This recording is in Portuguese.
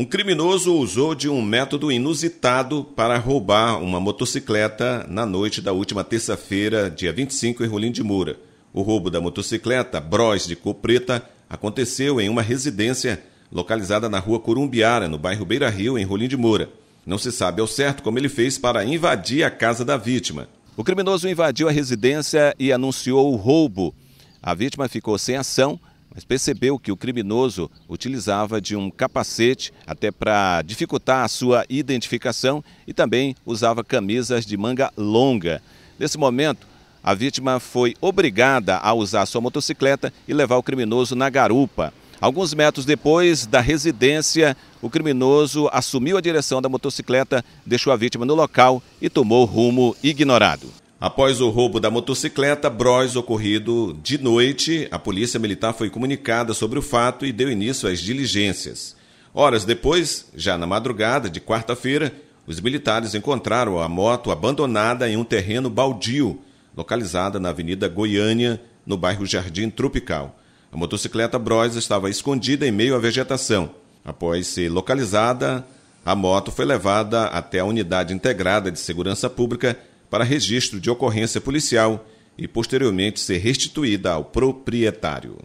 Um criminoso usou de um método inusitado para roubar uma motocicleta na noite da última terça-feira, dia 25, em Rolim de Moura. O roubo da motocicleta Bros de cor preta aconteceu em uma residência localizada na rua Corumbiara, no bairro Beira Rio, em Rolim de Moura. Não se sabe ao certo como ele fez para invadir a casa da vítima. O criminoso invadiu a residência e anunciou o roubo. A vítima ficou sem ação mas percebeu que o criminoso utilizava de um capacete até para dificultar a sua identificação e também usava camisas de manga longa. Nesse momento, a vítima foi obrigada a usar sua motocicleta e levar o criminoso na garupa. Alguns metros depois da residência, o criminoso assumiu a direção da motocicleta, deixou a vítima no local e tomou rumo ignorado. Após o roubo da motocicleta Bros ocorrido de noite, a Polícia Militar foi comunicada sobre o fato e deu início às diligências. Horas depois, já na madrugada de quarta-feira, os militares encontraram a moto abandonada em um terreno baldio, localizada na Avenida Goiânia, no bairro Jardim Tropical. A motocicleta Bros estava escondida em meio à vegetação. Após ser localizada, a moto foi levada até a Unidade Integrada de Segurança Pública para registro de ocorrência policial e posteriormente ser restituída ao proprietário.